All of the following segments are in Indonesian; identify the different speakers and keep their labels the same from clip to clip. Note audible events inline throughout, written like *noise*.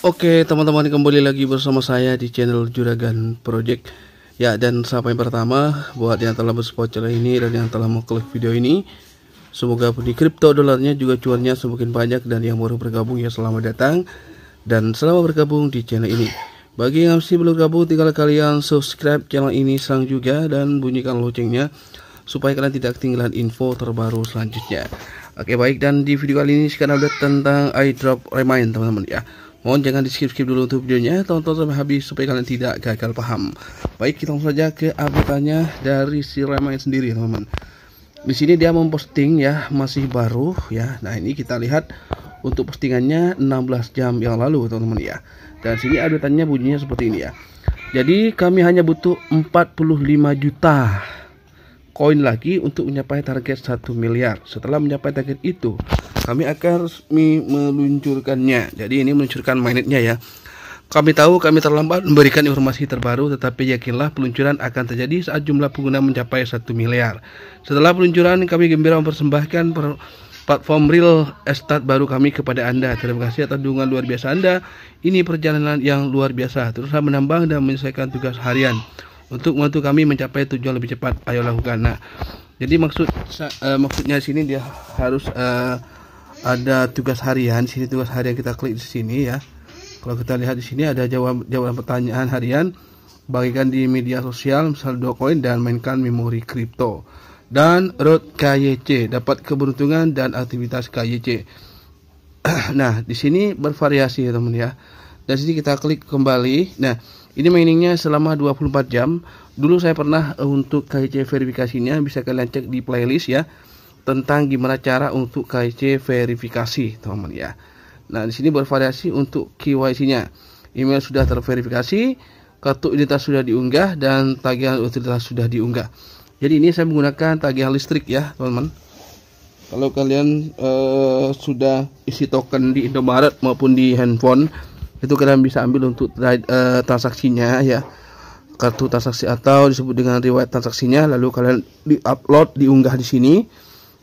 Speaker 1: Oke teman-teman kembali lagi bersama saya di channel Juragan Project Ya dan sampai pertama buat yang telah bersupport channel ini dan yang telah mengklik video ini Semoga di kripto dolarnya juga cuannya semakin banyak dan yang baru bergabung ya selamat datang Dan selamat bergabung di channel ini Bagi yang masih belum gabung tinggal kalian subscribe channel ini sang juga dan bunyikan loncengnya Supaya kalian tidak ketinggalan info terbaru selanjutnya Oke baik dan di video kali ini sekarang ada tentang iDrop Remind teman-teman ya Mohon jangan di skip-skip dulu untuk videonya, tonton sampai habis supaya kalian tidak gagal paham. Baik, kita langsung saja ke update-nya dari si Remain sendiri, teman-teman. Di sini dia memposting ya, masih baru ya. Nah, ini kita lihat untuk postingannya 16 jam yang lalu, teman-teman ya. Dan sini update bunyinya seperti ini ya. Jadi, kami hanya butuh 45 juta koin lagi untuk mencapai target 1 miliar. Setelah mencapai target itu, kami akan resmi meluncurkannya. Jadi ini meluncurkan magnetnya ya. Kami tahu kami terlambat memberikan informasi terbaru, tetapi yakinlah peluncuran akan terjadi saat jumlah pengguna mencapai 1 miliar. Setelah peluncuran, kami gembira mempersembahkan per platform real estate baru kami kepada Anda. Terima kasih atas dukungan luar biasa Anda. Ini perjalanan yang luar biasa. Teruslah menambang dan menyelesaikan tugas harian untuk membantu kami mencapai tujuan lebih cepat. Ayo lakukan. Nah, jadi maksud uh, maksudnya sini dia harus uh, ada tugas harian sini tugas harian kita klik di sini ya kalau kita lihat di sini ada jawab jawaban pertanyaan harian bagikan di media sosial misal koin dan mainkan memori kripto dan road KYC dapat keberuntungan dan aktivitas KYC *clears throat* nah di sini bervariasi ya teman ya dan sini kita klik kembali nah ini miningnya selama 24 jam dulu saya pernah eh, untuk KYC verifikasinya bisa kalian cek di playlist ya tentang gimana cara untuk KYC verifikasi, teman-teman ya. Nah, di sini bervariasi untuk KYC-nya. Email sudah terverifikasi, kartu identitas sudah diunggah dan tagihan utilitas sudah diunggah. Jadi ini saya menggunakan tagihan listrik ya, teman-teman. Kalau kalian eh, sudah isi token di Indomaret maupun di handphone, itu kalian bisa ambil untuk eh, transaksinya ya kartu transaksi atau disebut dengan riwayat transaksinya lalu kalian di upload diunggah di sini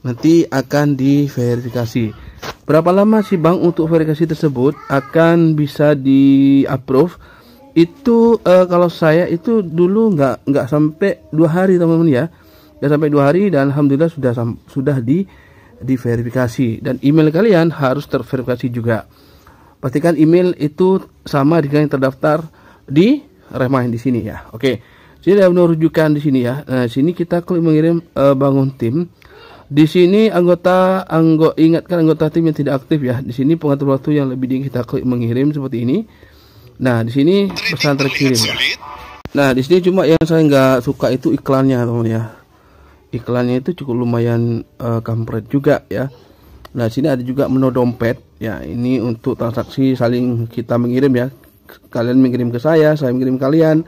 Speaker 1: nanti akan diverifikasi berapa lama sih Bang untuk verifikasi tersebut akan bisa di approve itu uh, kalau saya itu dulu nggak nggak sampai dua hari teman-teman ya nggak sampai dua hari dan alhamdulillah sudah sudah di diverifikasi dan email kalian harus terverifikasi juga pastikan email itu sama dengan yang terdaftar di remah di sini ya oke jadi ada rujukan di sini ya nah, sini kita klik mengirim uh, bangun tim di sini anggota anggota ingatkan anggota tim yang tidak aktif ya. Di sini pengatur waktu yang lebih dingin kita klik mengirim seperti ini. Nah, di sini pesan terkirim. ya. Nah, di sini cuma yang saya nggak suka itu iklannya, teman ya. Iklannya itu cukup lumayan uh, kampret juga ya. Nah, di sini ada juga menu dompet ya. Ini untuk transaksi saling kita mengirim ya. Kalian mengirim ke saya, saya mengirim kalian.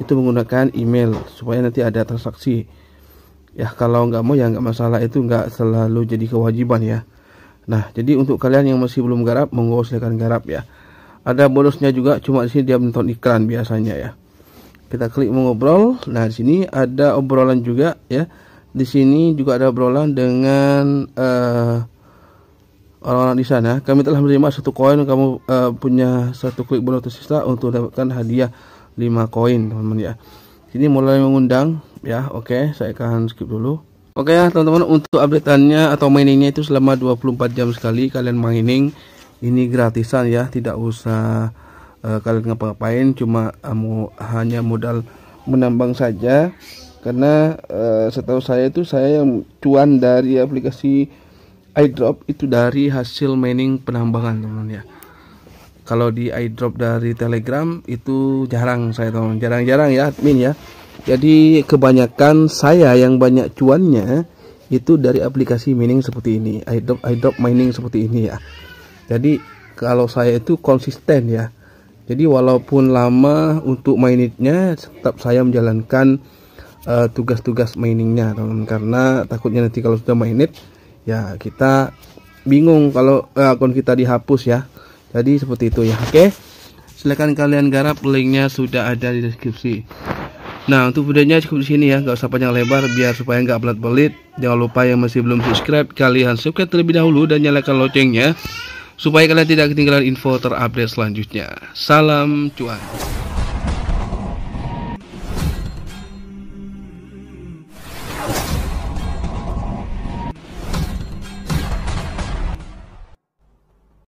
Speaker 1: Itu menggunakan email supaya nanti ada transaksi ya kalau nggak mau ya nggak masalah itu nggak selalu jadi kewajiban ya nah jadi untuk kalian yang masih belum garap monggo silakan garap ya ada bonusnya juga cuma di sini dia menonton iklan biasanya ya kita klik mengobrol nah di sini ada obrolan juga ya di sini juga ada obrolan dengan eh, orang-orang uh, di sana kami telah menerima satu koin kamu uh, punya satu klik bonus tersisa untuk dapatkan hadiah 5 koin teman-teman ya sini mulai mengundang ya oke okay, saya akan skip dulu oke okay, ya teman-teman untuk updateannya atau miningnya itu selama 24 jam sekali kalian mining ini gratisan ya tidak usah uh, kalian ngapa-ngapain cuma uh, mau, hanya modal menambang saja karena uh, setahu saya itu saya yang cuan dari aplikasi iDrop itu dari hasil mining penambangan teman-teman ya kalau di iDrop dari Telegram itu jarang saya teman jarang-jarang ya admin ya jadi kebanyakan saya yang banyak cuannya itu dari aplikasi mining seperti ini iDrop iDrop mining seperti ini ya jadi kalau saya itu konsisten ya jadi walaupun lama untuk mainitnya tetap saya menjalankan eh, tugas-tugas uh, miningnya teman karena takutnya nanti kalau sudah mainit ya kita bingung kalau uh, akun kita dihapus ya jadi seperti itu ya oke okay? silahkan kalian garap linknya sudah ada di deskripsi Nah untuk videonya cukup di sini ya, nggak usah panjang lebar biar supaya nggak pelat pelit. Jangan lupa yang masih belum subscribe kalian subscribe terlebih dahulu dan nyalakan loncengnya supaya kalian tidak ketinggalan info terupdate selanjutnya. Salam cuan.